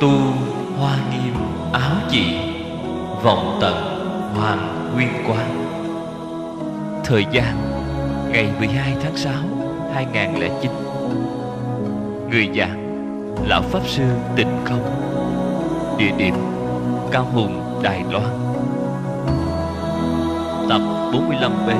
tu hoa nghiêm áo dị vọng tận hoàng nguyên quán thời gian ngày 12 tháng 6 2009 người giảng lão pháp sư tịnh không địa điểm cao hùng đài loan tập 45 b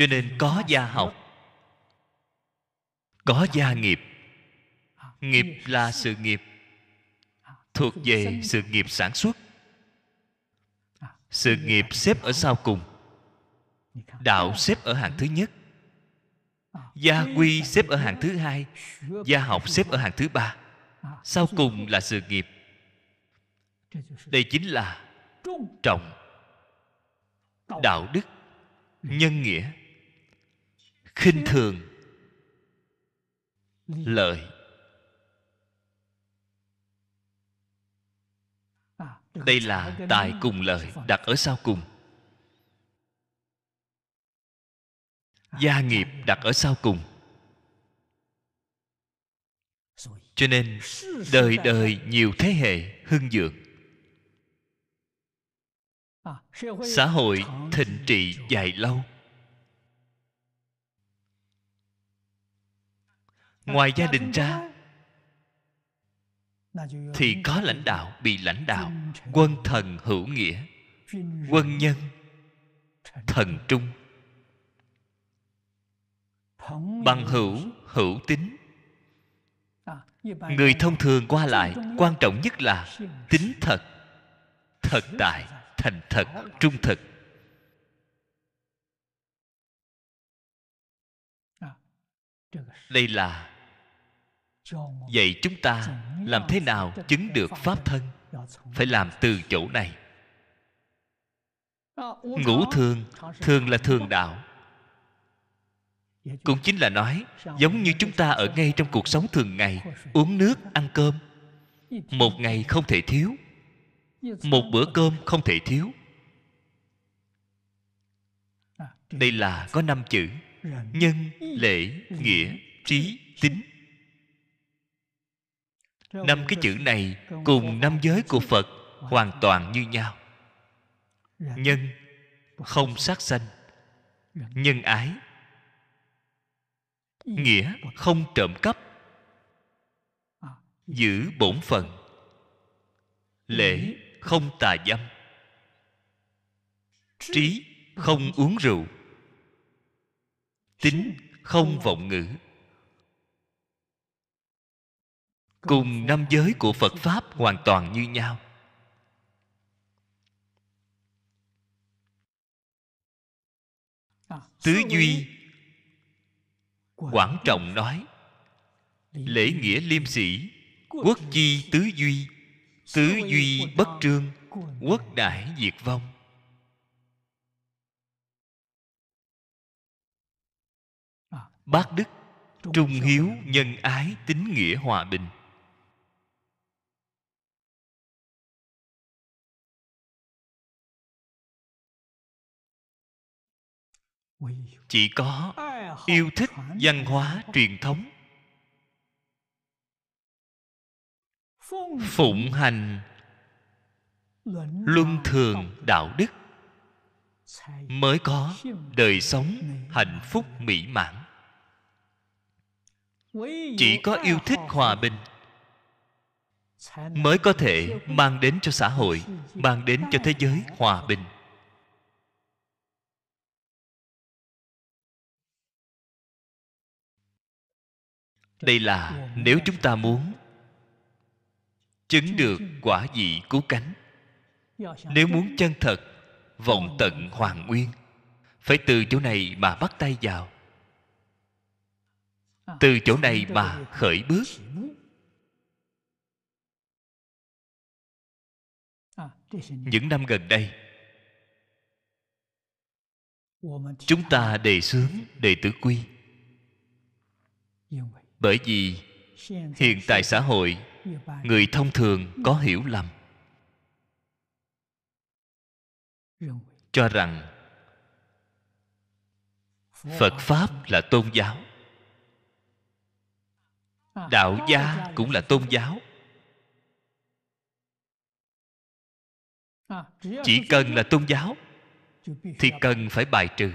cho nên có gia học có gia nghiệp nghiệp là sự nghiệp thuộc về sự nghiệp sản xuất sự nghiệp xếp ở sau cùng đạo xếp ở hàng thứ nhất gia quy xếp ở hàng thứ hai gia học xếp ở hàng thứ ba sau cùng là sự nghiệp đây chính là trọng đạo đức nhân nghĩa khinh thường lợi à, đây là tài cùng lợi đặt ở sau cùng à, gia nghiệp đặt ở sau cùng cho nên đời đời nhiều thế hệ hưng dược à, xã hội thịnh trị dài lâu ngoài gia đình ra thì có lãnh đạo bị lãnh đạo quân thần hữu nghĩa quân nhân thần trung bằng hữu hữu tính người thông thường qua lại quan trọng nhất là tính thật thật tại thành thật trung thực đây là vậy chúng ta làm thế nào chứng được pháp thân phải làm từ chỗ này ờ, ngũ thường thường là thường đạo dạ, cũng chính là nói giống như chúng ta ở ngay trong cuộc sống thường ngày uống nước ăn cơm một ngày không thể thiếu một bữa cơm không thể thiếu đây là có năm chữ nhân lễ nghĩa trí tính năm cái chữ này cùng năm giới của phật hoàn toàn như nhau nhân không sát sanh nhân ái nghĩa không trộm cắp giữ bổn phận lễ không tà dâm trí không uống rượu tính không vọng ngữ cùng năm giới của phật pháp hoàn toàn như nhau tứ duy quảng trọng nói lễ nghĩa liêm sĩ quốc chi tứ duy tứ duy bất trương quốc đại diệt vong bác đức trung hiếu nhân ái tín nghĩa hòa bình chỉ có yêu thích văn hóa truyền thống phụng hành luân thường đạo đức mới có đời sống hạnh phúc mỹ mãn chỉ có yêu thích hòa bình mới có thể mang đến cho xã hội mang đến cho thế giới hòa bình đây là nếu chúng ta muốn chứng được quả vị cứu cánh nếu muốn chân thật vọng tận hoàng nguyên phải từ chỗ này mà bắt tay vào từ chỗ này mà khởi bước những năm gần đây chúng ta đề xướng đề tử quy bởi vì hiện tại xã hội người thông thường có hiểu lầm cho rằng phật pháp là tôn giáo đạo gia cũng là tôn giáo chỉ cần là tôn giáo thì cần phải bài trừ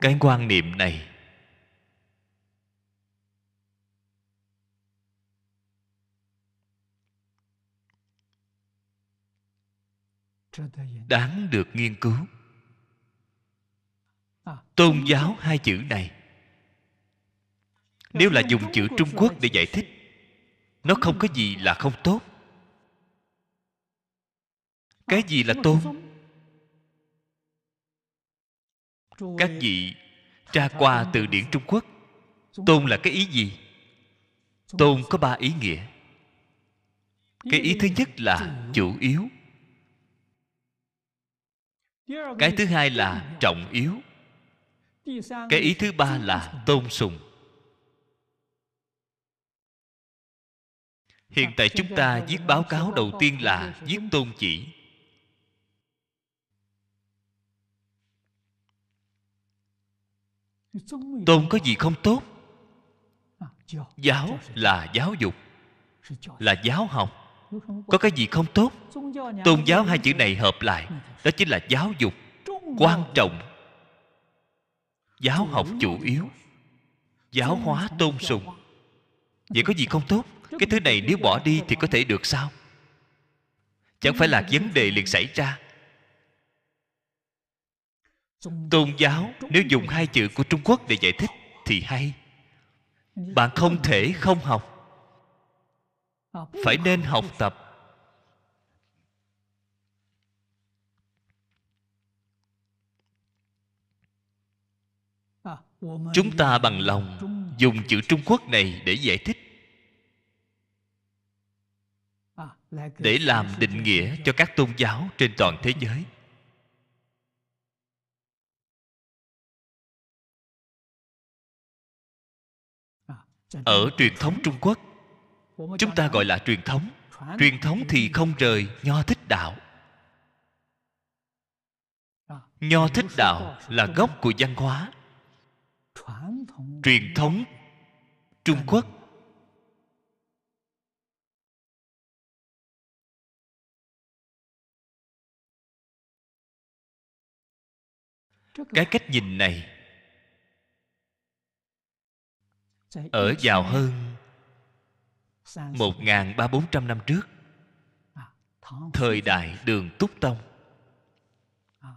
cái quan niệm này đáng được nghiên cứu tôn giáo hai chữ này nếu là dùng chữ trung quốc để giải thích nó không có gì là không tốt cái gì là tôn các vị tra qua từ điển trung quốc tôn là cái ý gì tôn có ba ý nghĩa cái ý thứ nhất là chủ yếu cái thứ hai là trọng yếu cái ý thứ ba là tôn sùng hiện tại chúng ta viết báo cáo đầu tiên là viết tôn chỉ tôn có gì không tốt giáo là giáo dục là giáo học có cái gì không tốt tôn giáo hai chữ này hợp lại đó chính là giáo dục quan trọng giáo học chủ yếu giáo hóa tôn sùng vậy có gì không tốt cái thứ này nếu bỏ đi thì có thể được sao chẳng phải là vấn đề liền xảy ra tôn giáo nếu dùng hai chữ của trung quốc để giải thích thì hay bạn không thể không học phải nên học tập à, chúng ta bằng lòng dùng chữ trung quốc này để giải thích à, để làm định nghĩa cho các tôn giáo trên toàn thế giới ở truyền thống trung quốc chúng ta gọi là truyền thống truyền thống thì không rời nho thích đạo nho thích đạo là gốc của văn hóa truyền thống trung quốc cái cách nhìn này ở vào hơn một ngàn ba bốn trăm năm trước à, thời đại đường túc tông à,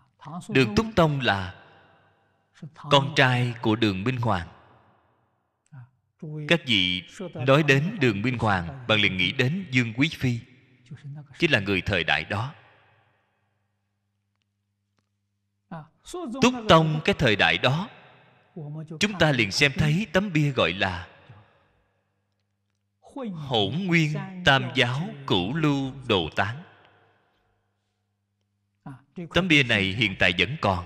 đường túc tông là con trai của đường minh hoàng à, các vị nói đến đường minh hoàng bạn liền nghĩ đến dương quý phi chính là người thời đại đó túc tông cái thời đại đó chúng ta liền xem thấy tấm bia gọi là hỗn nguyên tam giáo cửu lưu đồ tán tấm bia này hiện tại vẫn còn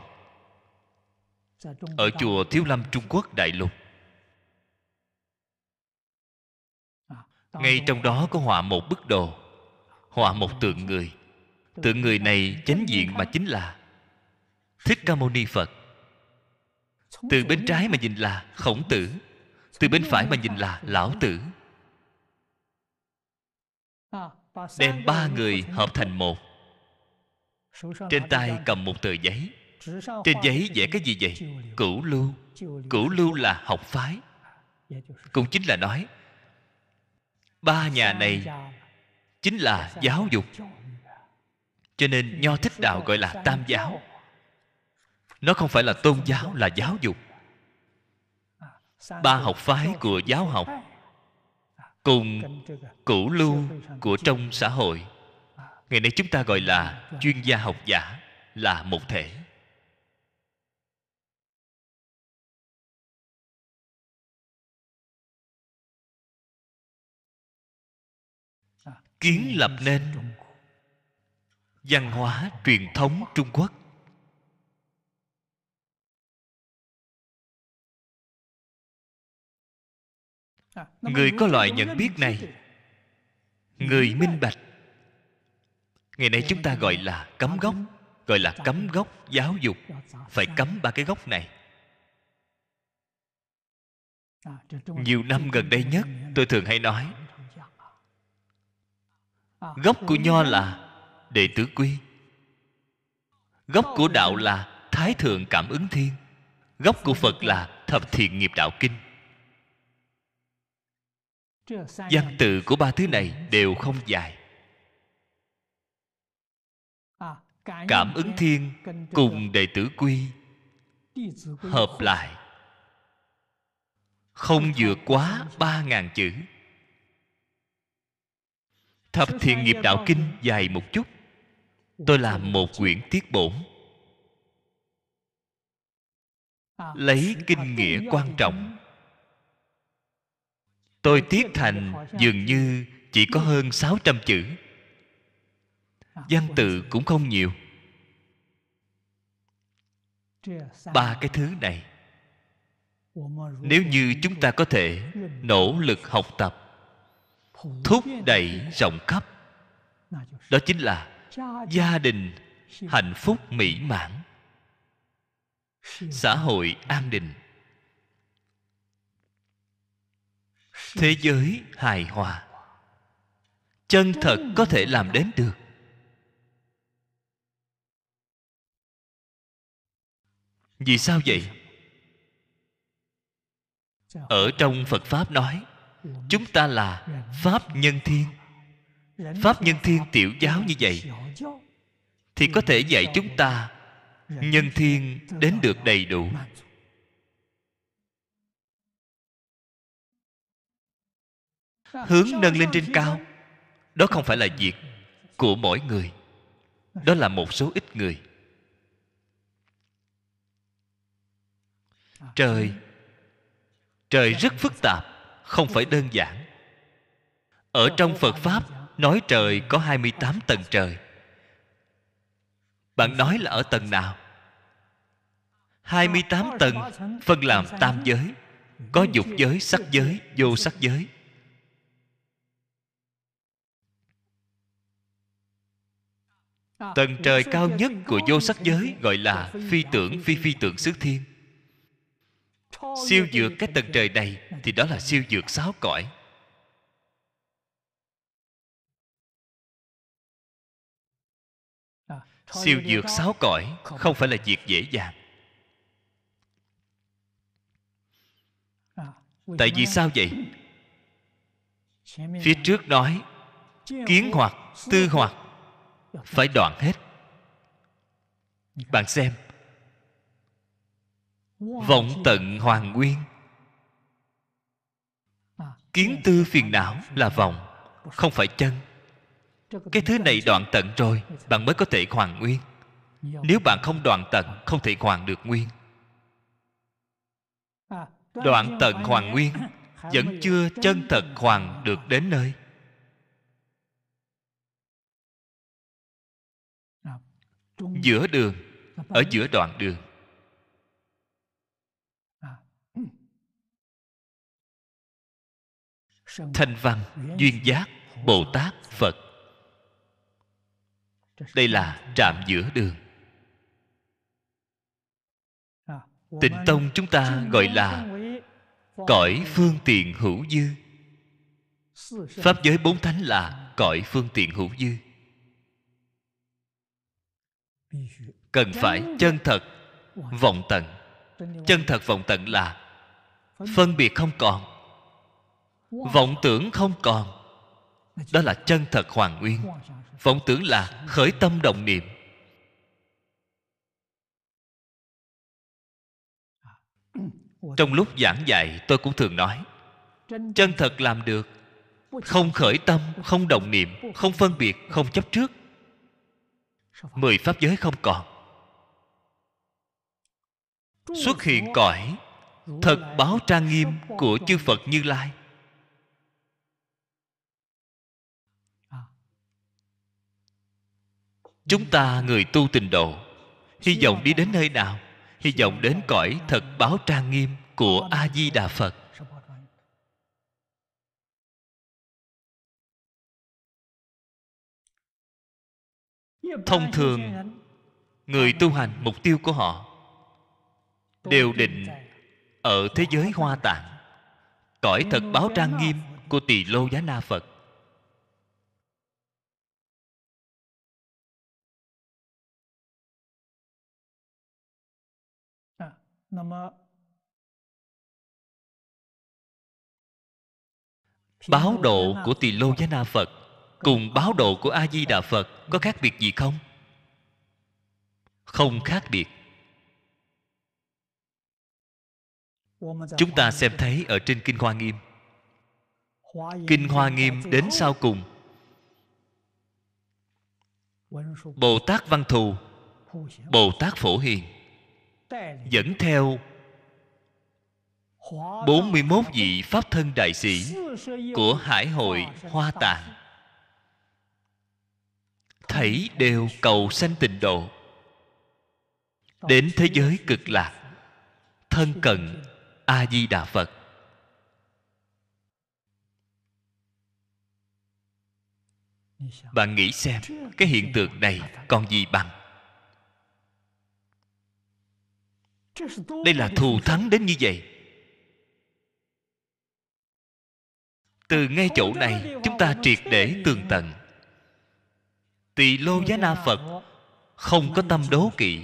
ở chùa thiếu lâm trung quốc đại lục ngay trong đó có họa một bức đồ họa một tượng người tượng người này chánh diện mà chính là thích ca mâu ni phật từ bên trái mà nhìn là khổng tử từ bên phải mà nhìn là lão tử à, đem ba người hợp thành một trên tay cầm một tờ giấy trên giấy vẽ cái gì vậy cửu lưu cửu lưu là học phái dạ, dạ, dạ. cũng chính là nói ba nhà này chính là giáo dục cho nên nho thích đạo gọi là tam giáo nó không phải là tôn giáo là giáo dục ba học phái của giáo học cùng cửu lưu của trong xã hội ngày nay chúng ta gọi là chuyên gia học giả là một thể kiến lập nên văn hóa truyền thống trung quốc À, người có loại nhận biết này người minh bạch ngày nay chúng ta gọi là cấm gốc gọi là cấm gốc giáo dục phải cấm ba cái gốc này à, nhiều năm gần đây nhất tôi thường hay nói à, gốc của nho là đệ tử quy gốc của đạo là thái thượng cảm ứng thiên gốc của phật là thập thiện nghiệp đạo kinh danh từ của ba thứ này đều không dài cảm ứng thiên cùng đệ tử quy hợp lại không vượt quá ba ngàn chữ thập thiện nghiệp đạo kinh dài một chút tôi làm một quyển tiết bổn lấy kinh nghĩa quan trọng Tôi tiến thành dường như chỉ có hơn 600 chữ Văn tự cũng không nhiều Ba cái thứ này Nếu như chúng ta có thể nỗ lực học tập Thúc đẩy rộng khắp Đó chính là gia đình hạnh phúc mỹ mãn Xã hội an định thế giới hài hòa chân thật có thể làm đến được vì sao vậy ở trong phật pháp nói chúng ta là pháp nhân thiên pháp nhân thiên tiểu giáo như vậy thì có thể dạy chúng ta nhân thiên đến được đầy đủ hướng nâng lên trên cao đó không phải là việc của mỗi người đó là một số ít người trời trời rất phức tạp không phải đơn giản ở trong phật pháp nói trời có 28 tầng trời bạn nói là ở tầng nào 28 tầng phân làm tam giới có dục giới sắc giới vô sắc giới Ờ, tầng trời cao nhất của vô sắc giới gọi là phi tưởng phi phi tưởng xứ thiên siêu vượt cái tầng trời này thì đó là siêu vượt sáu cõi ờ, siêu vượt sáu cõi không phải là việc dễ dàng ờ, tại vì sao vậy phía trước nói kiến hoặc tư hoặc phải đoạn hết bạn xem vọng tận hoàng nguyên kiến tư phiền não là vọng không phải chân cái thứ này đoạn tận rồi bạn mới có thể hoàn nguyên nếu bạn không đoạn tận không thể hoàn được nguyên đoạn tận hoàn nguyên vẫn chưa chân thật hoàn được đến nơi giữa đường ở giữa đoạn đường à, ừ. thanh văn duyên giác bồ tát phật đây là trạm giữa đường à, tịnh tông chúng ta gọi là cõi phương tiện hữu dư pháp giới bốn thánh là cõi phương tiện hữu dư cần phải chân thật vọng tận chân thật vọng tận là phân biệt không còn vọng tưởng không còn đó là chân thật hoàn nguyên vọng tưởng là khởi tâm động niệm à. trong lúc giảng dạy tôi cũng thường nói chân thật làm được không khởi tâm không động niệm không phân biệt không chấp trước mười pháp giới không còn xuất hiện cõi thật báo trang nghiêm của chư phật như lai à. chúng ta người tu tình độ hy vọng đi đến nơi nào hy vọng đến cõi thật báo trang nghiêm của a di đà phật thông thường người tu hành mục tiêu của họ đều định ở thế giới hoa tạng cõi thật báo trang nghiêm của tỳ lô giá na phật à, báo độ của tỳ lô giá na phật cùng báo độ của a di đà phật có khác biệt gì không không khác biệt chúng ta xem thấy ở trên kinh hoa nghiêm kinh hoa nghiêm đến sau cùng bồ tát văn thù bồ tát phổ hiền dẫn theo 41 vị Pháp thân đại sĩ của Hải hội Hoa Tạng thảy đều cầu sanh tịnh độ đến thế giới cực lạc thân cận a di đà phật bạn nghĩ xem cái hiện tượng này còn gì bằng đây là thù thắng đến như vậy từ ngay chỗ này chúng ta triệt để tường tận tỳ lô giá na phật không có tâm đố kỵ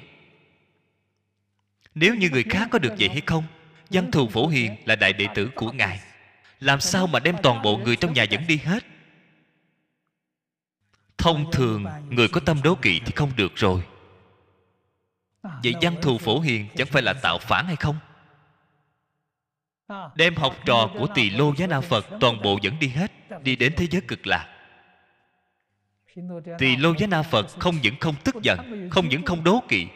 nếu như người khác có được vậy hay không văn thù phổ hiền là đại đệ tử của ngài làm sao mà đem toàn bộ người trong nhà dẫn đi hết thông thường người có tâm đố kỵ thì không được rồi vậy văn thù phổ hiền chẳng phải là tạo phản hay không đem học trò của tỳ lô giá na phật toàn bộ dẫn đi hết đi đến thế giới cực lạc thì lô giá na phật không những không tức giận không những không đố kỵ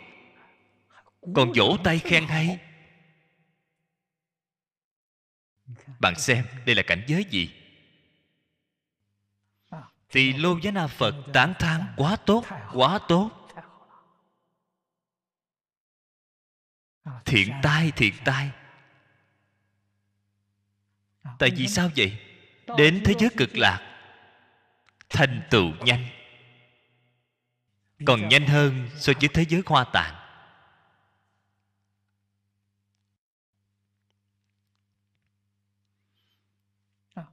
còn vỗ tay khen hay bạn xem đây là cảnh giới gì thì lô giá na phật tán thán quá tốt quá tốt thiện tai thiện tai tại vì sao vậy đến thế giới cực lạc thành tựu nhanh còn nhanh hơn so với thế giới hoa tạng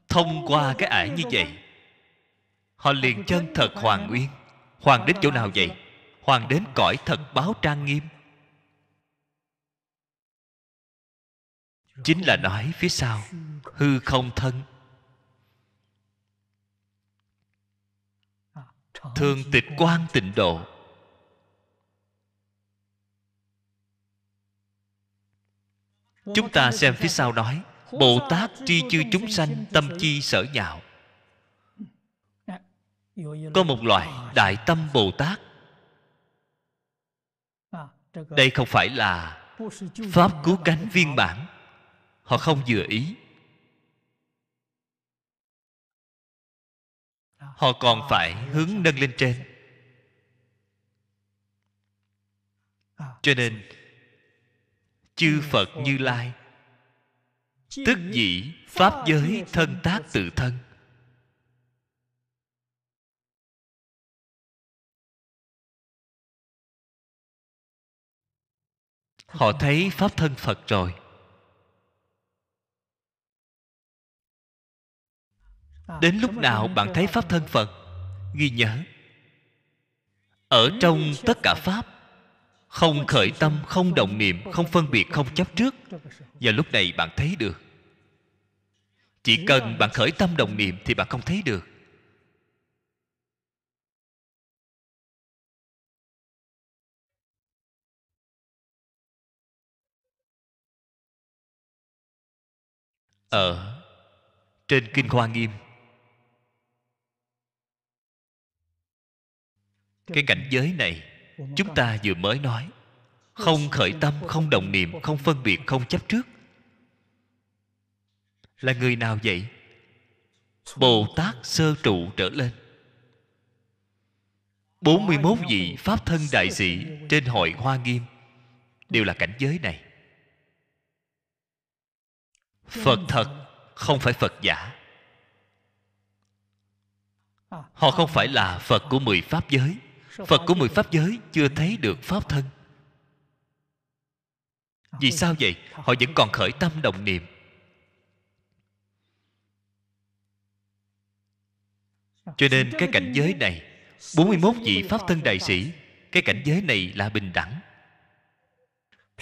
thông qua cái ải như vậy họ liền chân thật hoàng uyên hoàng đến chỗ nào vậy hoàng đến cõi thật báo trang nghiêm chính là nói phía sau hư không thân thường tịch quan tịnh độ chúng ta xem phía sau nói bồ tát tri chư chúng sanh tâm chi sở nhạo có một loại đại tâm bồ tát à, đây không phải là pháp cứu cánh viên bản họ không vừa ý họ còn phải hướng nâng lên trên cho nên chư phật như lai tức dĩ pháp giới thân tác tự thân họ thấy pháp thân phật rồi À, đến lúc nào bạn thấy pháp thân phật ghi nhớ ở trong tất cả pháp không khởi tâm không động niệm không phân biệt không chấp trước và lúc này bạn thấy được chỉ cần bạn khởi tâm đồng niệm thì bạn không thấy được ở trên kinh hoa nghiêm cái cảnh giới này chúng ta vừa mới nói không khởi tâm không đồng niệm không phân biệt không chấp trước là người nào vậy bồ tát sơ trụ trở lên 41 vị Pháp thân đại sĩ Trên hội Hoa Nghiêm Đều là cảnh giới này Phật thật Không phải Phật giả Họ không phải là Phật của mười Pháp giới phật của mười pháp giới chưa thấy được pháp thân vì sao vậy họ vẫn còn khởi tâm đồng niệm cho nên cái cảnh giới này 41 vị pháp thân đại sĩ cái cảnh giới này là bình đẳng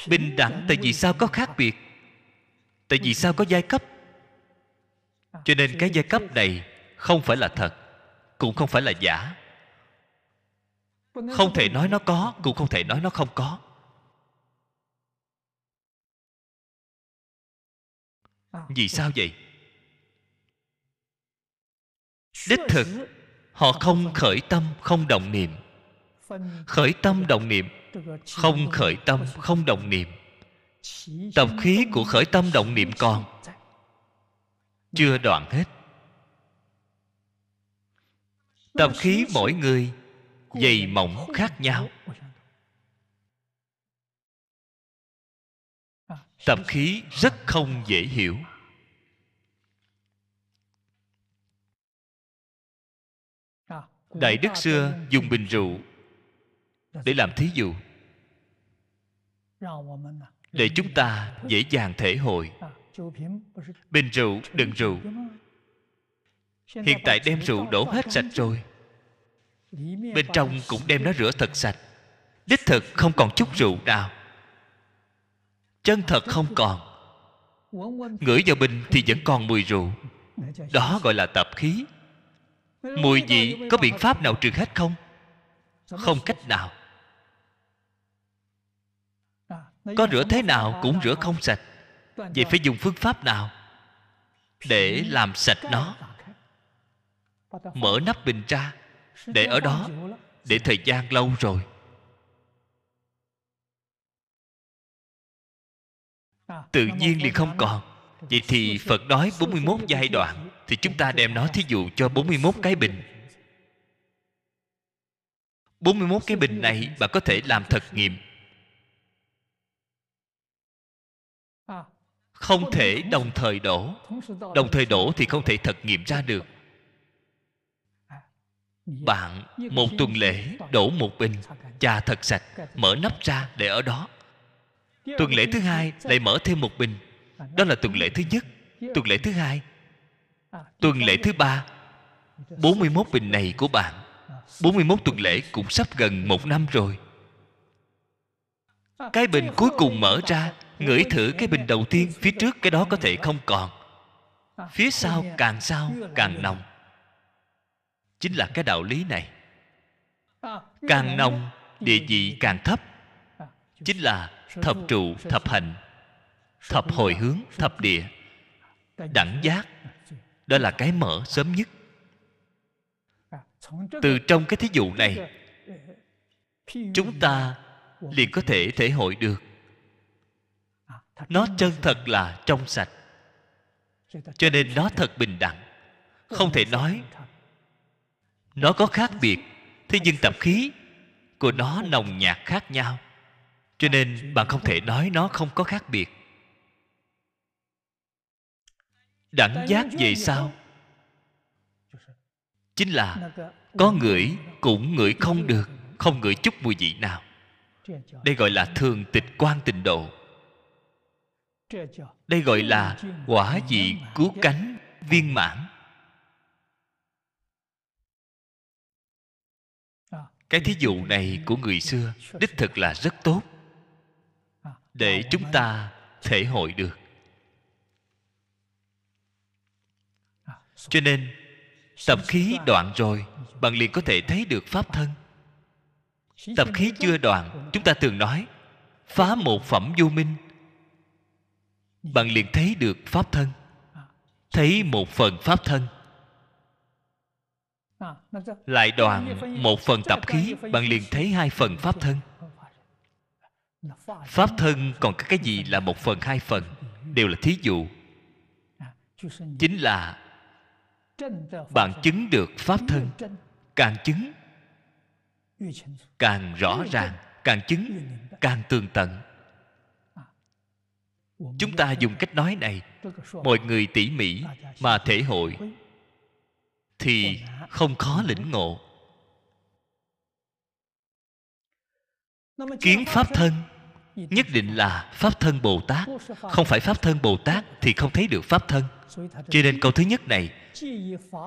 bình đẳng tại vì sao có khác biệt tại vì sao có giai cấp cho nên cái giai cấp này không phải là thật cũng không phải là giả không thể nói nó có cũng không thể nói nó không có ờ, vì sao vậy đích thực họ không khởi tâm không động niệm khởi tâm động niệm không khởi tâm không động niệm tập khí của khởi tâm động niệm còn chưa đoạn hết tập khí mỗi người dày mỏng khác nhau tập khí rất không dễ hiểu đại đức xưa dùng bình rượu để làm thí dụ để chúng ta dễ dàng thể hội bình rượu đựng rượu hiện tại đem rượu đổ hết sạch rồi bên trong cũng đem nó rửa thật sạch đích thực không còn chút rượu nào chân thật không còn ngửi vào bình thì vẫn còn mùi rượu đó gọi là tập khí mùi vị có biện pháp nào trừ hết không không cách nào có rửa thế nào cũng rửa không sạch vậy phải dùng phương pháp nào để làm sạch nó mở nắp bình ra để ở đó để dạ. thời gian lâu rồi à, tự nhiên liền không còn vậy thì phật nói 41 giai đoạn thì chúng ta đem nó thí dụ cho 41 cái bình 41 cái bình này bạn có thể làm thật nghiệm à. không thể đồng thời đổ đồng thời đổ thì không thể thật nghiệm ra được bạn một tuần lễ đổ một bình trà thật sạch mở nắp ra để ở đó tuần lễ thứ hai lại mở thêm một bình đó là tuần lễ thứ nhất tuần lễ thứ hai tuần lễ thứ ba 41 bình này của bạn 41 tuần lễ cũng sắp gần một năm rồi cái bình cuối cùng mở ra ngửi thử cái bình đầu tiên phía trước cái đó có thể không còn phía sau càng sau càng nồng chính là cái đạo lý này à, càng nông địa vị càng thấp à, chính là thập trụ thập hạnh thập hồi hướng thập địa đẳng giác à, đó là cái mở sớm nhất từ trong cái thí dụ này ờ, chúng ta liền có thể thể hội được nó chân thật là trong sạch cho nên nó thật bình đẳng không thể nói nó có khác biệt thế nhưng tập khí của nó nồng nhạt khác nhau cho nên bạn không thể nói nó không có khác biệt đẳng giác về sao? chính là có ngửi cũng ngửi không được không ngửi chút mùi vị nào đây gọi là thường tịch quan tình độ đây gọi là quả vị cứu cánh viên mãn cái thí dụ này của người xưa đích thực là rất tốt để chúng ta thể hội được cho nên tập khí đoạn rồi bạn liền có thể thấy được pháp thân tập khí chưa đoạn chúng ta thường nói phá một phẩm vô minh bạn liền thấy được pháp thân thấy một phần pháp thân À, lại đoạn một phần tập khí bạn liền thấy hai phần pháp thân pháp thân còn có cái gì là một phần hai phần đều là thí dụ à, chính là bạn chứng được pháp thân càng chứng càng rõ ràng càng chứng càng tường tận à, chúng ta dùng cách nói này mọi người tỉ mỉ mà thể hội thì không khó lĩnh ngộ kiến pháp thân nhất định là pháp thân bồ tát không phải pháp thân bồ tát thì không thấy được pháp thân cho nên câu thứ nhất này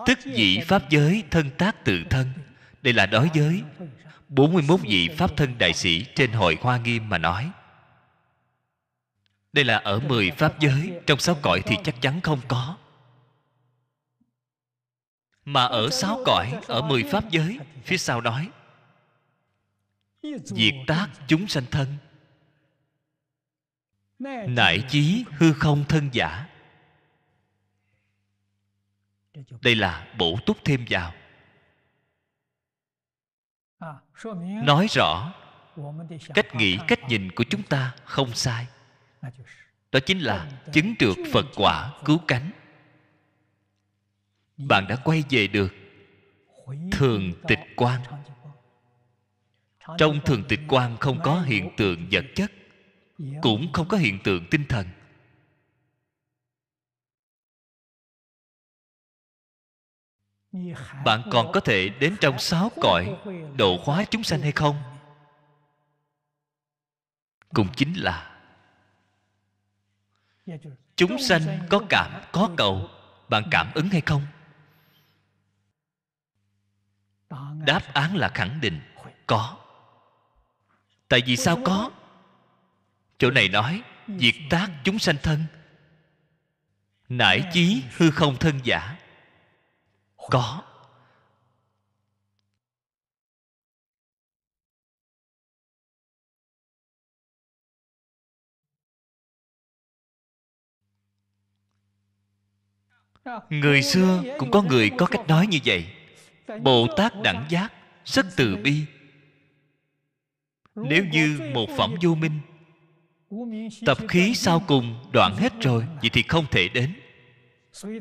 tức dị pháp giới thân tác tự thân đây là đối giới 41 vị Pháp thân đại sĩ trên hội Hoa Nghiêm mà nói Đây là ở 10 Pháp giới Trong sáu cõi thì chắc chắn không có mà ở sáu cõi ở mười pháp giới phía sau nói diệt tác chúng sanh thân nại chí hư không thân giả đây là bổ túc thêm vào nói rõ cách nghĩ cách nhìn của chúng ta không sai đó chính là chứng trượt phật quả cứu cánh bạn đã quay về được thường tịch quan trong thường tịch quan không có hiện tượng vật chất cũng không có hiện tượng tinh thần bạn còn có thể đến trong sáu cõi độ hóa chúng sanh hay không cũng chính là chúng sanh có cảm có cầu bạn cảm ứng hay không đáp án là khẳng định có tại vì sao có chỗ này nói diệt tác chúng sanh thân nải chí hư không thân giả có người xưa cũng có người có cách nói như vậy bồ tát đẳng giác rất từ bi nếu như một phẩm vô minh tập khí sau cùng đoạn hết rồi vậy thì không thể đến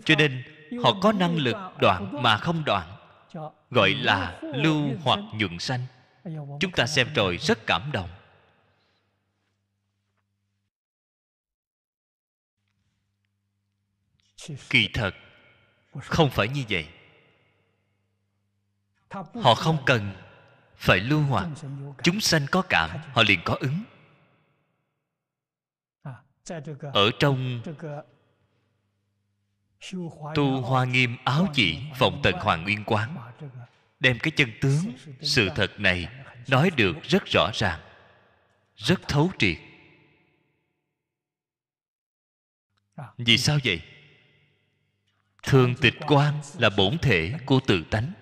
cho nên họ có năng lực đoạn mà không đoạn gọi là lưu hoặc nhuận sanh chúng ta xem rồi rất cảm động kỳ thật không phải như vậy họ không cần phải lưu hoạt chúng sanh có cảm họ liền có ứng ở trong tu hoa nghiêm áo chỉ phòng tần hoàng nguyên quán đem cái chân tướng sự thật này nói được rất rõ ràng rất thấu triệt vì sao vậy thường tịch quan là bổn thể của tự tánh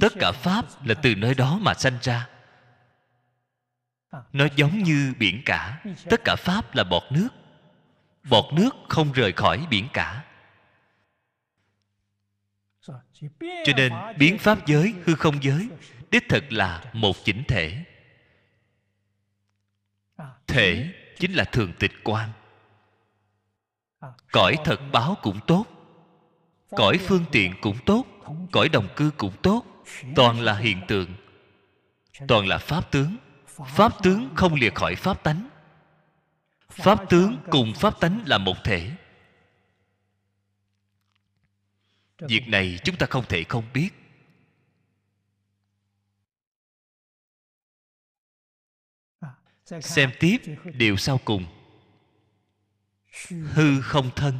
tất cả pháp là từ nơi đó mà sanh ra vâng. nó giống như biển cả tất cả pháp là bọt nước bọt nước không rời khỏi biển cả cho nên biến pháp giới hư không giới đích thực là một chỉnh thể à, thể chính là thường tịch quan à, cõi thật báo cũng tốt cõi phương tiện cũng tốt cõi đồng cư cũng tốt toàn là hiện tượng toàn là pháp tướng pháp tướng không lìa khỏi pháp tánh pháp tướng cùng pháp tánh là một thể việc này chúng ta không thể không biết xem tiếp điều sau cùng hư không thân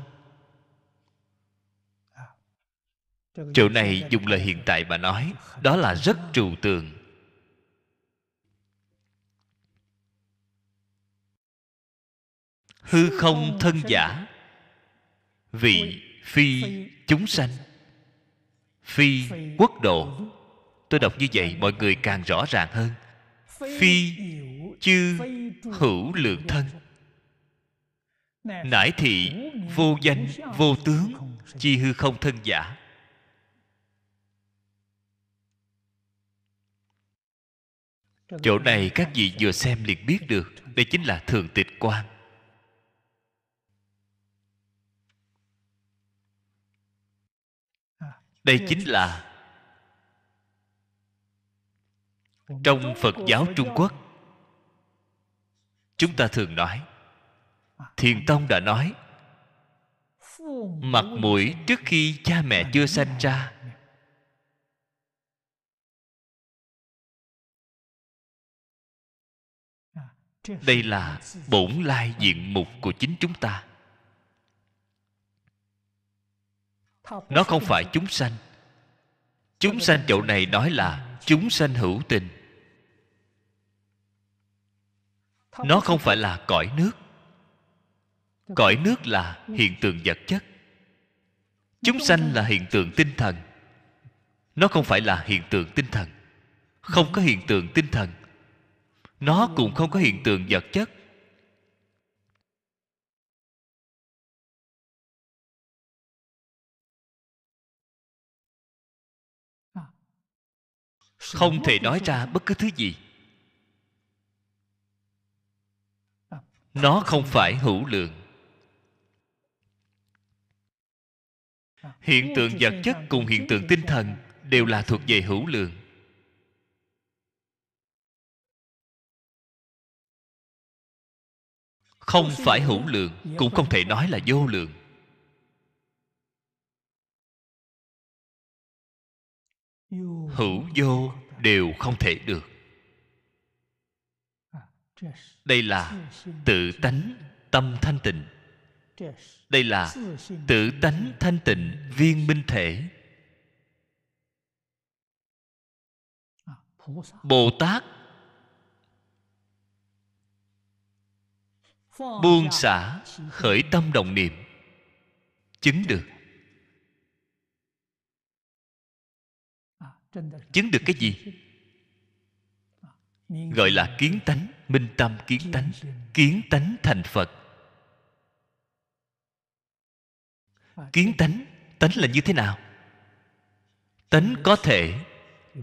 chỗ này dùng lời hiện tại mà nói đó là rất trừu tượng hư không thân giả vị phi chúng sanh phi quốc độ tôi đọc như vậy mọi người càng rõ ràng hơn phi chư hữu lượng thân nải thị vô danh vô tướng chi hư không thân giả chỗ này các vị vừa xem liền biết được đây chính là thường tịch quan đây chính là trong phật giáo trung quốc chúng ta thường nói thiền tông đã nói mặt mũi trước khi cha mẹ chưa sanh ra đây là bổn lai diện mục của chính chúng ta nó không phải chúng sanh chúng sanh chỗ này nói là chúng sanh hữu tình nó không phải là cõi nước cõi nước là hiện tượng vật chất chúng sanh là hiện tượng tinh thần nó không phải là hiện tượng tinh thần không có hiện tượng tinh thần nó cũng không có hiện tượng vật chất không thể nói ra bất cứ thứ gì nó không phải hữu lượng hiện tượng vật chất cùng hiện tượng tinh thần đều là thuộc về hữu lượng không phải hữu lượng cũng không thể nói là vô lượng hữu vô đều không thể được đây là tự tánh tâm thanh tịnh đây là tự tánh thanh tịnh viên minh thể bồ tát buông xả khởi tâm động niệm chứng được chứng được cái gì gọi là kiến tánh minh tâm kiến tánh kiến tánh thành phật kiến tánh tánh là như thế nào tánh có thể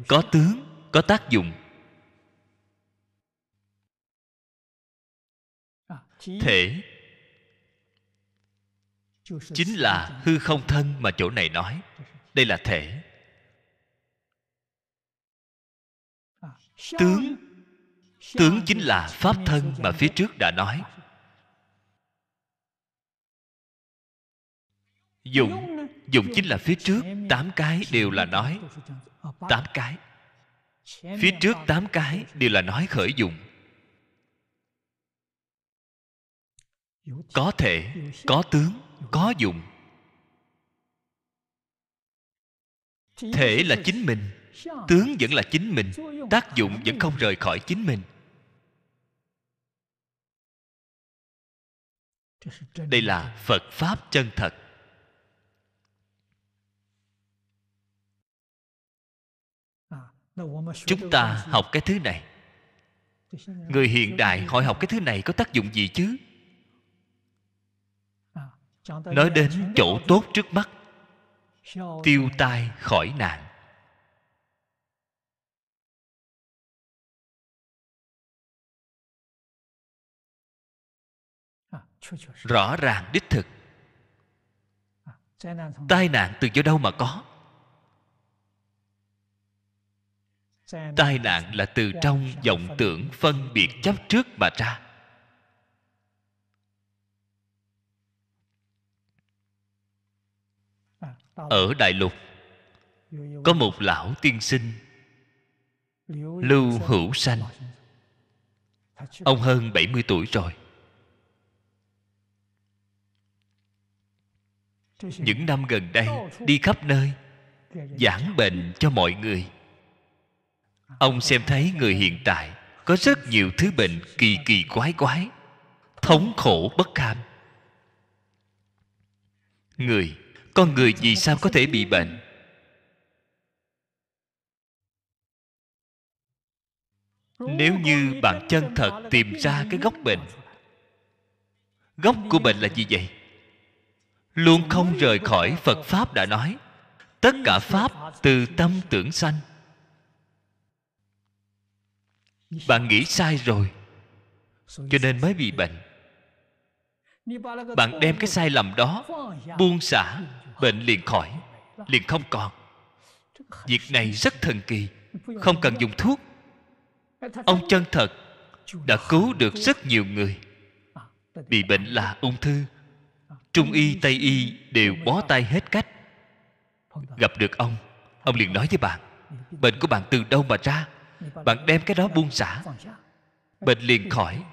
có tướng có tác dụng thể chính là hư không thân mà chỗ này nói đây là thể à, tướng tướng chính là pháp thân mà phía trước đã nói dụng dụng chính là phía trước tám cái đều là nói tám cái phía trước tám cái đều là nói khởi dụng có thể có tướng có dụng thể là chính mình tướng vẫn là chính mình tác dụng vẫn không rời khỏi chính mình đây là phật pháp chân thật chúng ta học cái thứ này người hiện đại hỏi học cái thứ này có tác dụng gì chứ nói đến chỗ tốt trước mắt tiêu tai khỏi nạn à, rõ ràng đích thực à, tai nạn từ chỗ đâu mà có tai nạn là từ trong vọng tưởng phân biệt chấp trước mà ra ở đại lục có một lão tiên sinh lưu hữu sanh ông hơn 70 tuổi rồi những năm gần đây đi khắp nơi giảng bệnh cho mọi người ông xem thấy người hiện tại có rất nhiều thứ bệnh kỳ kỳ quái quái thống khổ bất kham người con người vì sao có thể bị bệnh nếu như bạn chân thật tìm ra cái gốc bệnh gốc của bệnh là gì vậy luôn không rời khỏi phật pháp đã nói tất cả pháp từ tâm tưởng sanh bạn nghĩ sai rồi cho nên mới bị bệnh bạn đem cái sai lầm đó buông xả bệnh liền khỏi liền không còn việc này rất thần kỳ không cần dùng thuốc ông chân thật đã cứu được rất nhiều người bị bệnh là ung thư trung y tây y đều bó tay hết cách gặp được ông ông liền nói với bạn bệnh của bạn từ đâu mà ra bạn đem cái đó buông xả bệnh liền khỏi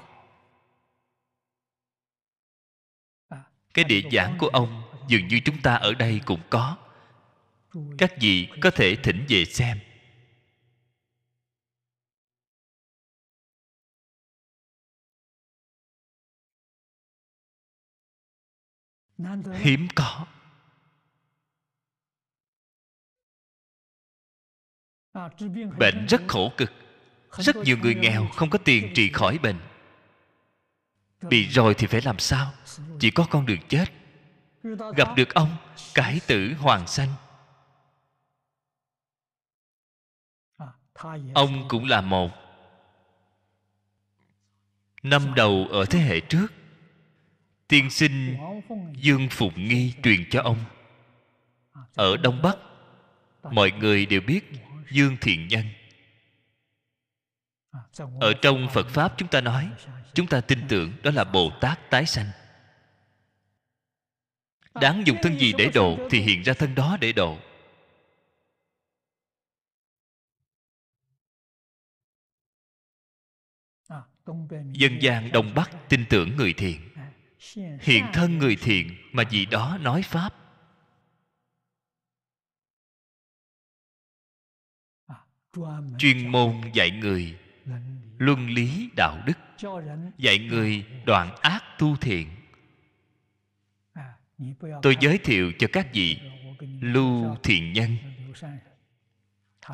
cái địa giảng của ông dường như chúng ta ở đây cũng có các vị có thể thỉnh về xem hiếm có bệnh rất khổ cực rất nhiều người nghèo không có tiền trị khỏi bệnh bị rồi thì phải làm sao chỉ có con đường chết gặp được ông cải tử hoàng sanh ông cũng là một năm đầu ở thế hệ trước tiên sinh dương phụng nghi truyền cho ông ở đông bắc mọi người đều biết dương thiện nhân ở trong phật pháp chúng ta nói chúng ta tin tưởng đó là bồ tát tái sanh Đáng dùng thân gì để độ Thì hiện ra thân đó để độ Dân gian Đông Bắc tin tưởng người thiện Hiện thân người thiện Mà vì đó nói Pháp Chuyên môn dạy người Luân lý đạo đức Dạy người đoạn ác tu thiện tôi giới thiệu cho các vị lưu thiện nhân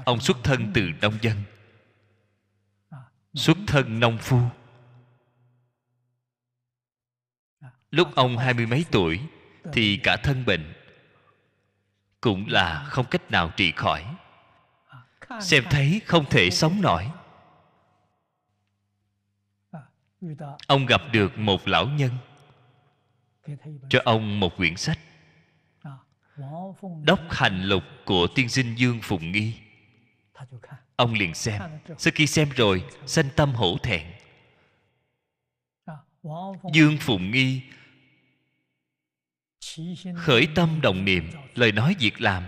ông xuất thân từ nông dân xuất thân nông phu lúc ông hai mươi mấy tuổi thì cả thân bệnh cũng là không cách nào trị khỏi xem thấy không thể sống nổi ông gặp được một lão nhân cho ông một quyển sách à, đốc hành lục của tiên sinh dương Phùng nghi ông liền xem sau khi xem rồi sanh tâm hổ thẹn à, dương Phùng nghi khởi tâm đồng niệm lời nói việc làm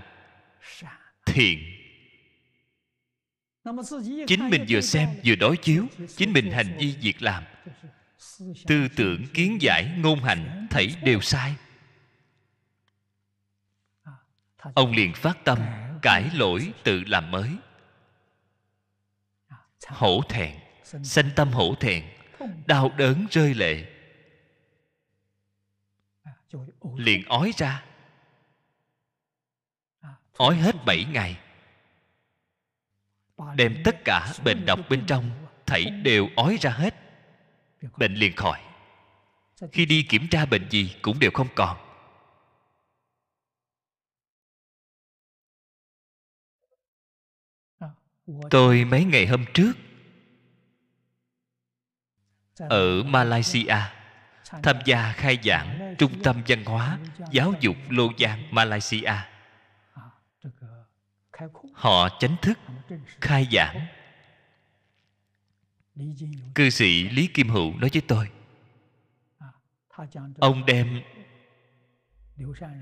thiện chính mình vừa xem vừa đối chiếu chính mình hành vi việc làm tư tưởng kiến giải ngôn hành thảy đều sai ông liền phát tâm cải lỗi tự làm mới hổ thẹn sanh tâm hổ thẹn đau đớn rơi lệ liền ói ra ói hết bảy ngày đem tất cả bệnh độc bên trong thảy đều ói ra hết bệnh liền khỏi khi đi kiểm tra bệnh gì cũng đều không còn à, tôi mấy ngày hôm trước ở malaysia tham gia khai giảng trung tâm văn hóa giáo dục lô giang malaysia à, họ chánh thức khai giảng cư sĩ lý kim hữu nói với tôi ông đem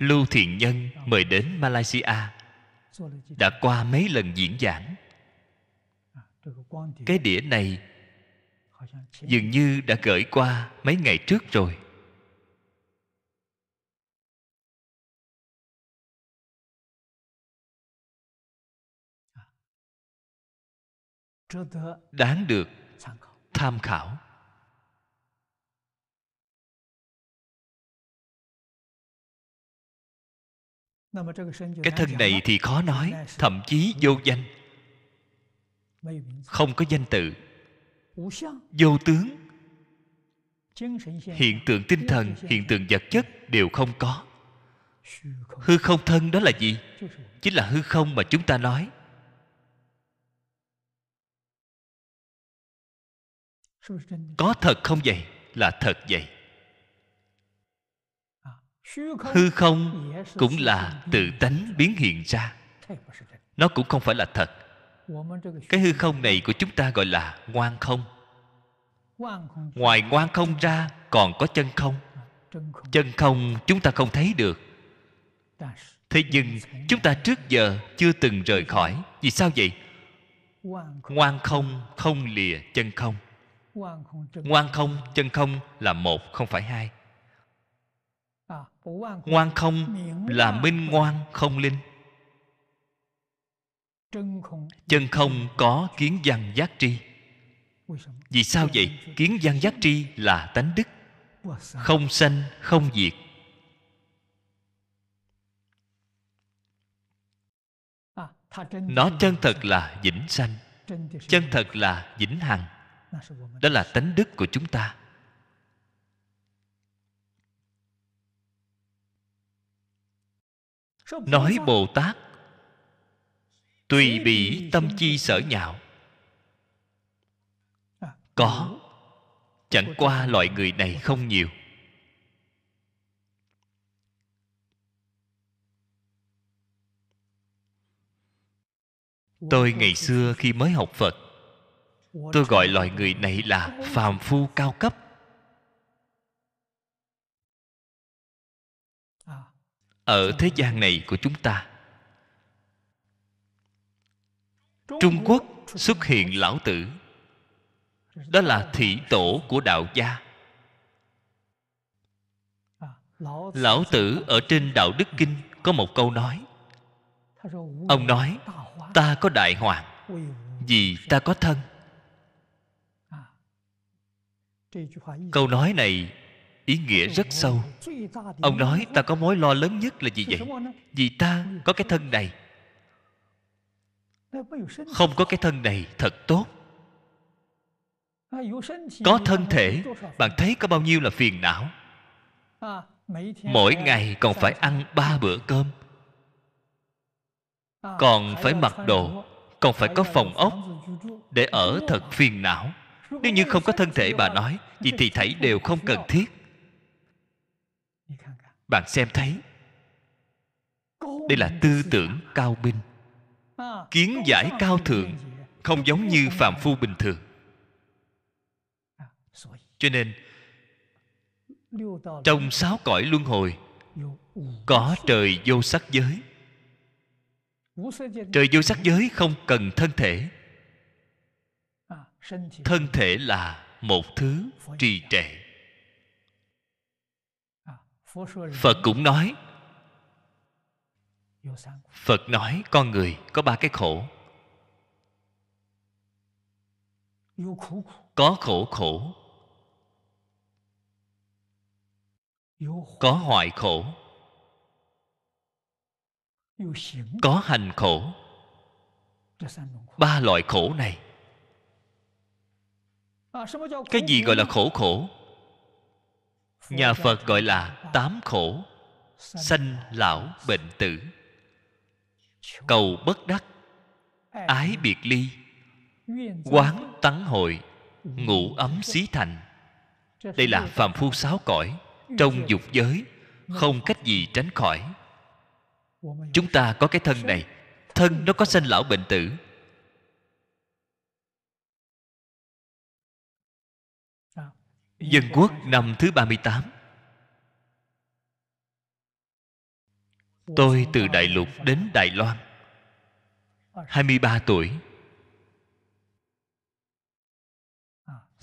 lưu thiện nhân mời đến malaysia đã qua mấy lần diễn giảng cái đĩa này dường như đã gửi qua mấy ngày trước rồi đáng được tham khảo cái thân này thì khó nói thậm chí vô danh không có danh tự vô tướng hiện tượng tinh thần hiện tượng vật chất đều không có hư không thân đó là gì chính là hư không mà chúng ta nói có thật không vậy là thật vậy hư không cũng là tự tánh biến hiện ra nó cũng không phải là thật cái hư không này của chúng ta gọi là ngoan không ngoài ngoan không ra còn có à, chân không chân không chúng ta không thấy được thế nhưng chúng ta trước giờ chưa từng rời khỏi vì sao vậy ngoan không không lìa chân không ngoan không chân không là một không phải hai à, ngoan không là minh ngoan không linh chân không có kiến văn giác tri vì sao vậy kiến văn giác tri là tánh đức không sanh không diệt à, nó chân thật là vĩnh sanh chân thật là vĩnh hằng đó là tánh đức của chúng ta nói bồ tát tùy bỉ tâm chi sở nhạo có chẳng qua loại người này không nhiều tôi ngày xưa khi mới học phật tôi gọi loại người này là phàm phu cao cấp ở thế gian này của chúng ta trung quốc xuất hiện lão tử đó là thị tổ của đạo gia lão tử ở trên đạo đức kinh có một câu nói ông nói ta có đại hoàng vì ta có thân câu nói này ý nghĩa rất sâu ông nói ta có mối lo lớn nhất là gì vậy vì ta có cái thân này không có cái thân này thật tốt có thân thể bạn thấy có bao nhiêu là phiền não mỗi ngày còn phải ăn ba bữa cơm còn phải mặc đồ còn phải có phòng ốc để ở thật phiền não nếu như không có thân thể bà nói Vì thì thảy đều không cần thiết Bạn xem thấy Đây là tư tưởng cao minh Kiến giải cao thượng Không giống như phàm phu bình thường Cho nên Trong sáu cõi luân hồi Có trời vô sắc giới Trời vô sắc giới không cần thân thể thân thể là một thứ trì trệ à, phật cũng nói phật nói con người có ba cái khổ có khổ khổ có hoại khổ có hành khổ ba loại khổ này À, cái gì gọi là khổ khổ nhà phật gọi là tám khổ sanh lão bệnh tử cầu bất đắc ái biệt ly quán tắng hội ngủ ấm xí thành đây là phàm phu sáu cõi trong dục giới không cách gì tránh khỏi chúng ta có cái thân này thân nó có sanh lão bệnh tử Dân quốc năm thứ 38 Tôi từ Đại Lục đến Đài Loan 23 tuổi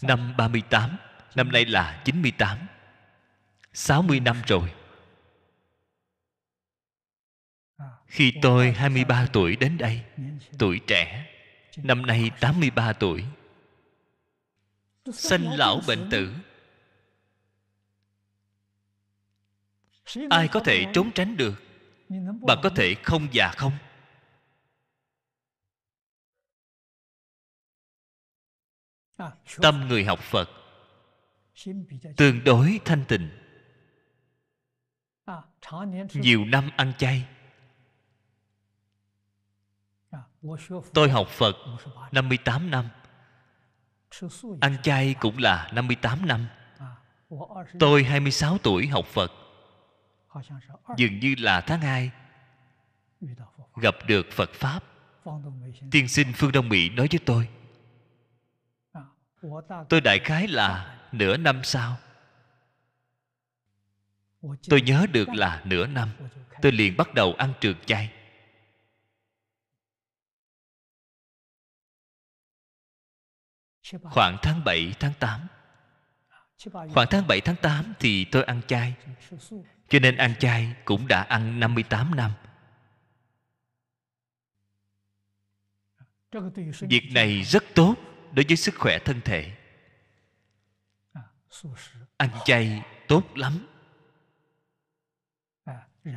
Năm 38 Năm nay là 98 60 năm rồi Khi tôi 23 tuổi đến đây Tuổi trẻ Năm nay 83 tuổi sinh lão bệnh tử ai có thể trốn tránh được bạn có thể không già không tâm người học phật tương đối thanh tịnh nhiều năm ăn chay tôi học phật 58 năm ăn chay cũng là 58 năm tôi 26 tuổi học phật dường như là tháng 2 gặp được Phật Pháp. Tiên sinh Phương Đông Mỹ nói với tôi à, Tôi đại khái là nửa năm sau Tôi nhớ được là nửa năm Tôi liền bắt đầu ăn trường chay Khoảng tháng 7, tháng 8 à, Khoảng tháng 7, tháng 8 thì tôi ăn chay cho nên ăn chay cũng đã ăn 58 năm Việc này rất tốt đối với sức khỏe thân thể Ăn chay tốt lắm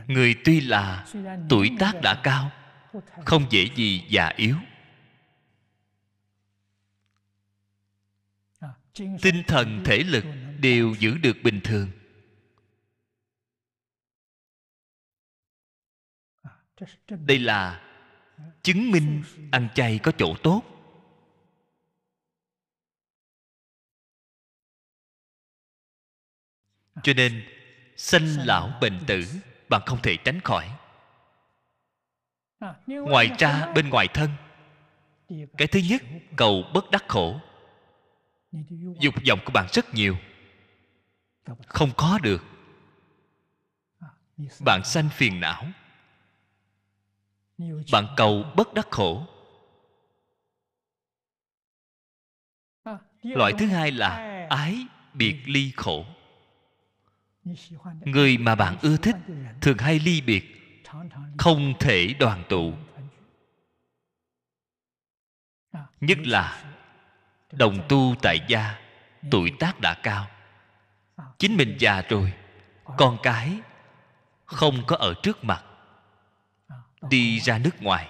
Người tuy là tuổi tác đã cao Không dễ gì già yếu Tinh thần thể lực đều giữ được bình thường đây là chứng minh ăn chay có chỗ tốt cho nên sanh lão bệnh tử bạn không thể tránh khỏi ngoài ra bên ngoài thân cái thứ nhất cầu bất đắc khổ dục vọng của bạn rất nhiều không có được bạn sanh phiền não bạn cầu bất đắc khổ à, loại thứ hai là à? ái biệt ly khổ người mà bạn ưa thích thường hay ly biệt không thể đoàn tụ à, nhất là đồng tu tại gia tuổi tác đã cao chính mình già rồi con cái không có ở trước mặt đi ra nước ngoài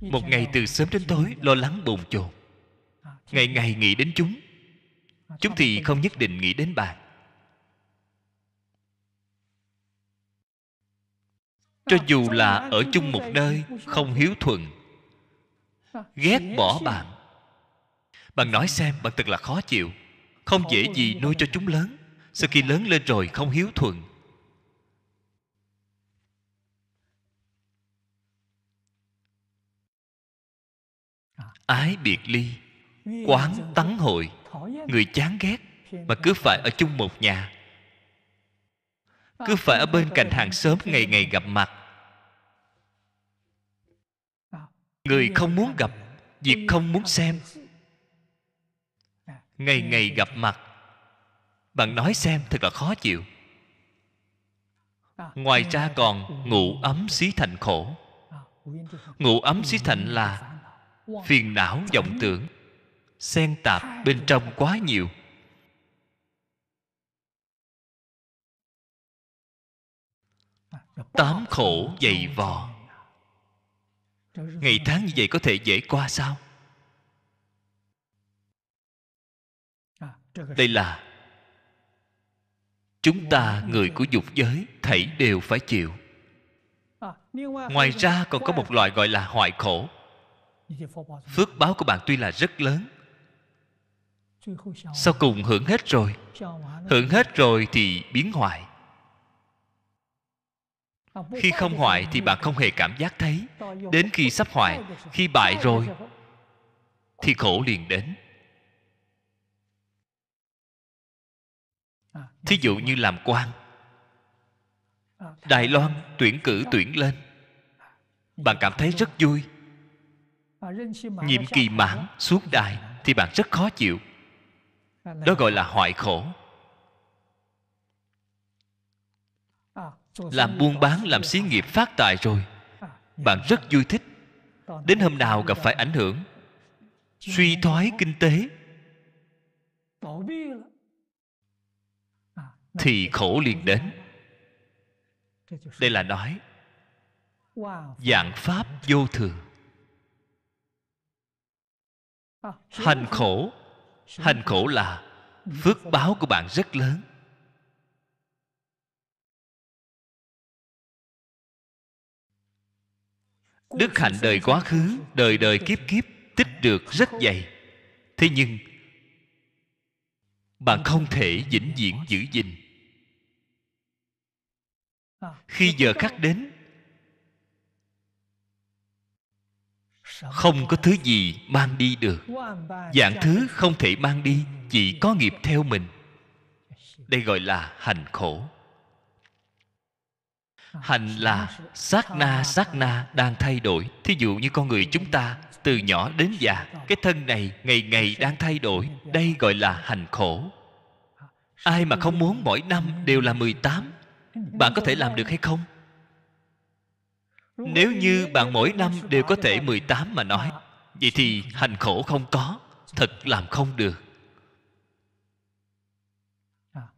một ngày từ sớm đến tối lo lắng bồn chồn ngày ngày nghĩ đến chúng chúng thì không nhất định nghĩ đến bạn cho dù là ở chung một nơi không hiếu thuận ghét bỏ bạn bạn nói xem bạn thật là khó chịu không dễ gì nuôi cho chúng lớn sau khi lớn lên rồi không hiếu thuận ái biệt ly quán tấn hội người chán ghét mà cứ phải ở chung một nhà cứ phải ở bên cạnh hàng xóm ngày ngày gặp mặt người không muốn gặp việc không muốn xem ngày ngày gặp mặt bạn nói xem thật là khó chịu ngoài ra còn ngủ ấm xí thành khổ ngủ ấm xí thành là phiền não vọng tưởng xen tạp bên trong quá nhiều à, tám khổ dày vò ngày tháng như vậy có thể dễ qua sao à, đây là chúng ta người của dục giới thảy đều phải chịu à, ngoài ra còn có một loại gọi là hoại khổ phước báo của bạn tuy là rất lớn sau cùng hưởng hết rồi hưởng hết rồi thì biến hoại khi không hoại thì bạn không hề cảm giác thấy đến khi sắp hoại khi bại rồi thì khổ liền đến à, thí dụ như làm quan à, đài loan tuyển cử tuyển lên bạn cảm thấy rất vui À, nhiệm kỳ mãn xuống đài thì bạn rất khó chịu dạ, đó gọi là hoại khổ à, làm buôn bán làm xí nghiệp phát tài rồi à, bạn rất vui thích đến hôm nào gặp phải ảnh hưởng suy thoái kinh tế thì khổ liền đến đây là nói dạng pháp vô thường hành khổ hành khổ là phước báo của bạn rất lớn đức hạnh đời quá khứ đời đời kiếp kiếp tích được rất dày thế nhưng bạn không thể vĩnh viễn giữ gìn khi giờ khắc đến không có thứ gì mang đi được dạng thứ không thể mang đi chỉ có nghiệp theo mình đây gọi là hành khổ hành là sát na sát na đang thay đổi thí dụ như con người chúng ta từ nhỏ đến già cái thân này ngày ngày đang thay đổi đây gọi là hành khổ ai mà không muốn mỗi năm đều là 18 bạn có thể làm được hay không nếu như bạn mỗi năm đều có thể 18 mà nói Vậy thì hành khổ không có Thật làm không được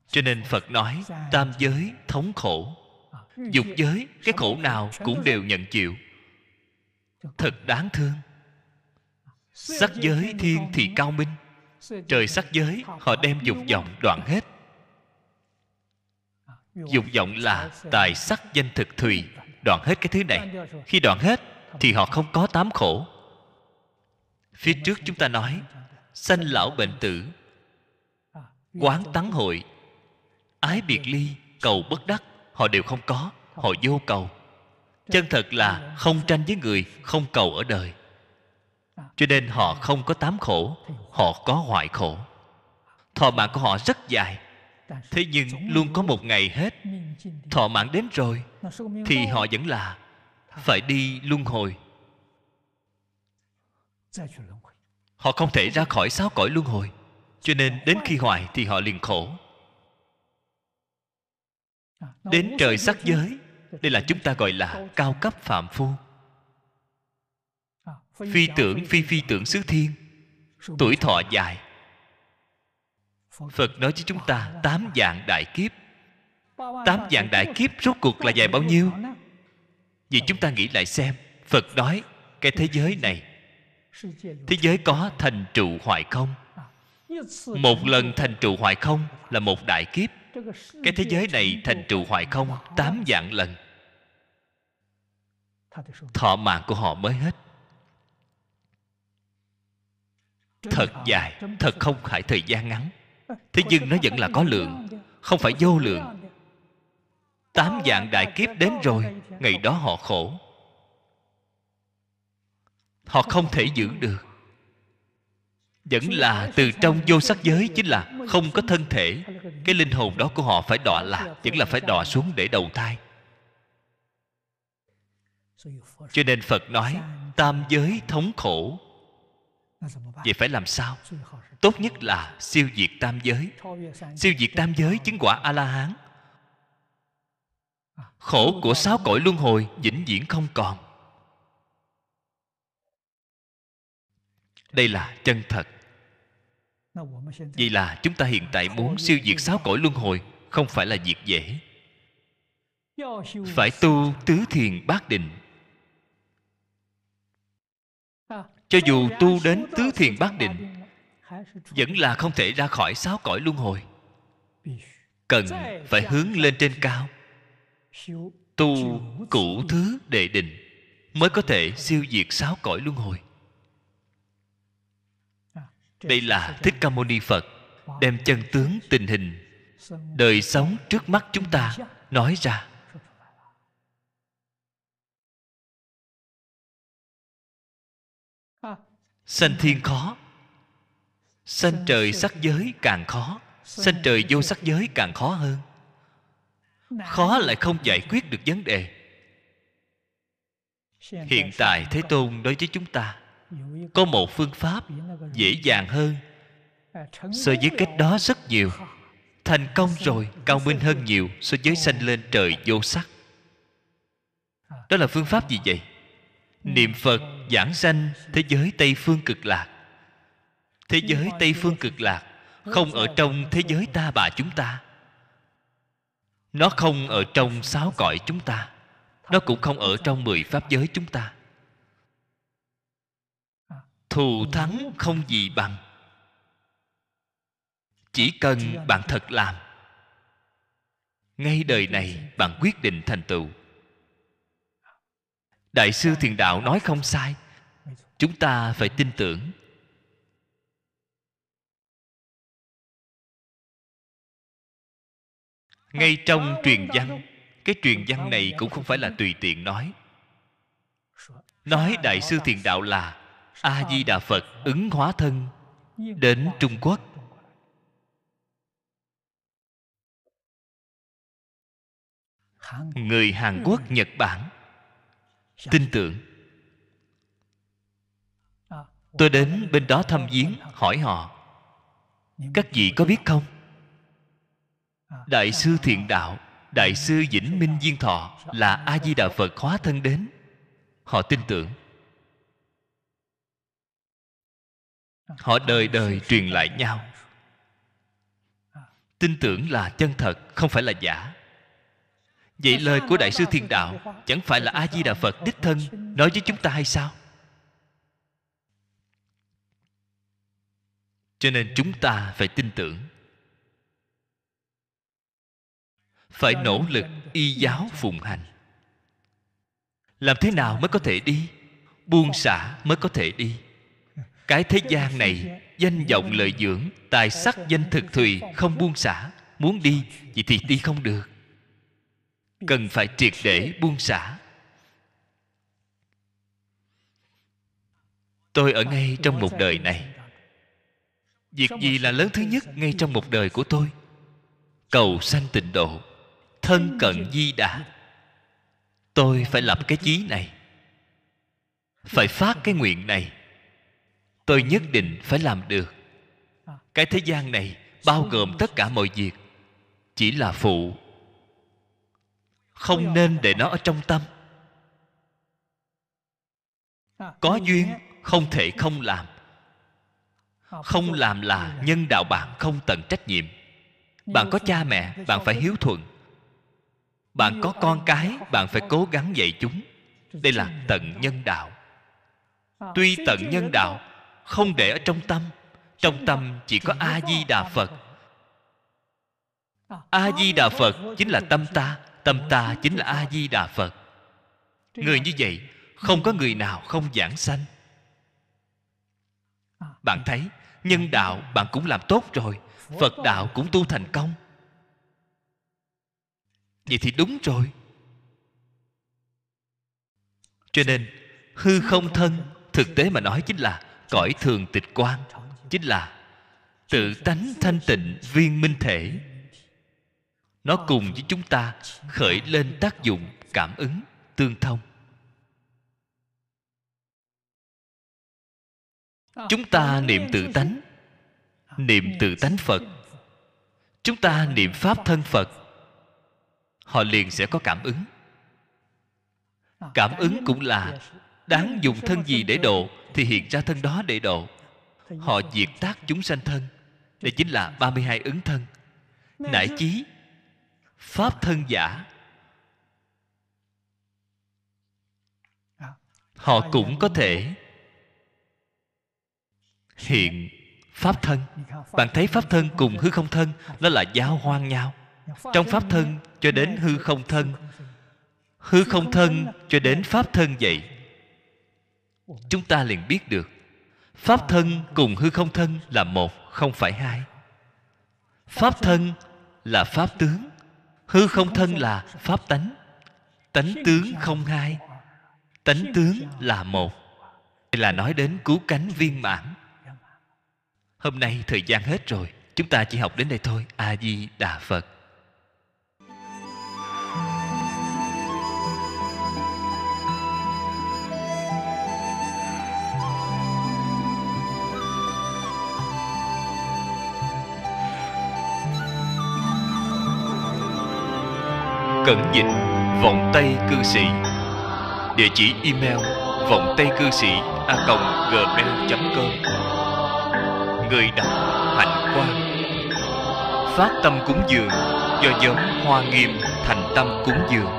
Cho nên Phật nói Tam giới thống khổ Dục giới Cái khổ nào cũng đều nhận chịu Thật đáng thương Sắc giới thiên thì cao minh Trời sắc giới Họ đem dục vọng đoạn hết Dục vọng là tài sắc danh thực thùy đoạn hết cái thứ này khi đoạn hết thì họ không có tám khổ phía trước chúng ta nói sanh lão bệnh tử quán tắng hội ái biệt ly cầu bất đắc họ đều không có họ vô cầu chân thật là không tranh với người không cầu ở đời cho nên họ không có tám khổ họ có hoại khổ thọ mạng của họ rất dài thế nhưng luôn có một ngày hết thọ mạng đến rồi thì họ vẫn là phải đi luân hồi họ không thể ra khỏi sáu cõi luân hồi cho nên đến khi hoài thì họ liền khổ đến trời sắc giới đây là chúng ta gọi là cao cấp phạm phu phi tưởng phi phi tưởng xứ thiên tuổi thọ dài phật nói với chúng ta tám dạng đại kiếp tám dạng đại kiếp rốt cuộc là dài bao nhiêu vì chúng ta nghĩ lại xem phật nói cái thế giới này thế giới có thành trụ hoại không một lần thành trụ hoại không là một đại kiếp cái thế giới này thành trụ hoại không tám dạng lần thọ mạng của họ mới hết thật dài thật không phải thời gian ngắn Thế nhưng nó vẫn là có lượng Không phải vô lượng Tám dạng đại kiếp đến rồi Ngày đó họ khổ Họ không thể giữ được Vẫn là từ trong vô sắc giới Chính là không có thân thể Cái linh hồn đó của họ phải đọa lạc Vẫn là phải đọa xuống để đầu thai Cho nên Phật nói Tam giới thống khổ Vậy phải làm sao tốt nhất là siêu diệt tam giới siêu diệt tam giới chứng quả a la hán khổ của sáu cõi luân hồi vĩnh viễn không còn đây là chân thật vậy là chúng ta hiện tại muốn siêu diệt sáu cõi luân hồi không phải là việc dễ phải tu tứ thiền bát định cho dù tu đến tứ thiền bát định vẫn là không thể ra khỏi sáu cõi luân hồi cần phải hướng lên trên cao tu cũ thứ đệ định mới có thể siêu diệt sáu cõi luân hồi đây là thích ca mâu ni phật đem chân tướng tình hình đời sống trước mắt chúng ta nói ra sanh thiên khó sanh trời sắc giới càng khó sanh trời vô sắc giới càng khó hơn khó lại không giải quyết được vấn đề hiện tại thế tôn đối với chúng ta có một phương pháp dễ dàng hơn à, so với cách đó rất nhiều thành công rồi cao minh hơn nhiều so với sanh lên trời vô sắc à. đó là phương pháp gì vậy niệm phật giảng sanh thế giới tây phương cực lạc thế giới tây phương cực lạc không ở trong thế giới ta bà chúng ta nó không ở trong sáu cõi chúng ta nó cũng không ở trong mười pháp giới chúng ta thù thắng không gì bằng chỉ cần bạn thật làm ngay đời này bạn quyết định thành tựu đại sư thiền đạo nói không sai chúng ta phải tin tưởng ngay trong truyền văn cái truyền văn này cũng không phải là tùy tiện nói nói đại sư thiền đạo là a di đà phật ứng hóa thân đến trung quốc người hàn quốc ừ. nhật bản dạ. tin tưởng à, tôi đến bên đó thăm viếng hỏi họ các vị có biết không À. đại sư thiện đạo đại sư vĩnh minh Diên thọ là a di đà phật hóa thân đến họ tin tưởng họ đời đời truyền lại nhau tin tưởng là chân thật không phải là giả vậy lời của đại sư thiên đạo chẳng phải là a di đà phật đích thân nói với chúng ta hay sao cho nên chúng ta phải tin tưởng phải nỗ lực y giáo phụng hành làm thế nào mới có thể đi buông xả mới có thể đi cái thế gian này danh vọng lợi dưỡng tài sắc danh thực thùy không buông xả muốn đi vậy thì đi không được cần phải triệt để buông xả tôi ở ngay trong một đời này việc gì là lớn thứ nhất ngay trong một đời của tôi cầu sanh tịnh độ thân cận di đà tôi phải lập cái chí này phải phát cái nguyện này tôi nhất định phải làm được cái thế gian này bao gồm tất cả mọi việc chỉ là phụ không nên để nó ở trong tâm có duyên không thể không làm không làm là nhân đạo bạn không tận trách nhiệm bạn có cha mẹ bạn phải hiếu thuận bạn có con cái bạn phải cố gắng dạy chúng đây là tận nhân đạo tuy tận nhân đạo không để ở trong tâm trong tâm chỉ có a di đà phật a di đà phật chính là tâm ta tâm ta chính là a di đà phật người như vậy không có người nào không giảng sanh bạn thấy nhân đạo bạn cũng làm tốt rồi phật đạo cũng tu thành công vậy thì đúng rồi cho nên hư không thân thực tế mà nói chính là cõi thường tịch quan chính là tự tánh thanh tịnh viên minh thể nó cùng với chúng ta khởi lên tác dụng cảm ứng tương thông chúng ta niệm tự tánh niệm tự tánh phật chúng ta niệm pháp thân phật họ liền sẽ có cảm ứng ờ, cảm ứng cũng là đáng dùng thân gì để độ thì hiện ra thân đó để độ họ diệt tác chúng sanh thân đây chính là 32 ứng thân nải chí pháp thân giả ờ, họ cũng có thể hiện pháp thân bạn thấy pháp thân cùng hư không thân nó là giao hoang nhau trong pháp thân cho đến hư không thân hư không thân cho đến pháp thân vậy chúng ta liền biết được pháp thân cùng hư không thân là một không phải hai pháp thân là pháp tướng hư không thân là pháp tánh tánh tướng không hai tánh tướng là một đây là nói đến cứu cánh viên mãn hôm nay thời gian hết rồi chúng ta chỉ học đến đây thôi a di đà phật Cẩn dịch Vòng tay cư sĩ Địa chỉ email Vòng tay cư sĩ a gmail.com Người đọc Hạnh quan Phát tâm cúng dường Do nhóm Hoa Nghiêm thành tâm cúng dường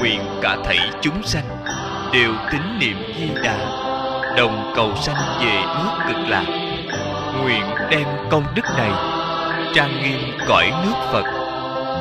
Nguyện cả thảy chúng sanh Đều tín niệm di đà Đồng cầu sanh về nước cực lạc Nguyện đem công đức này Trang nghiêm cõi nước Phật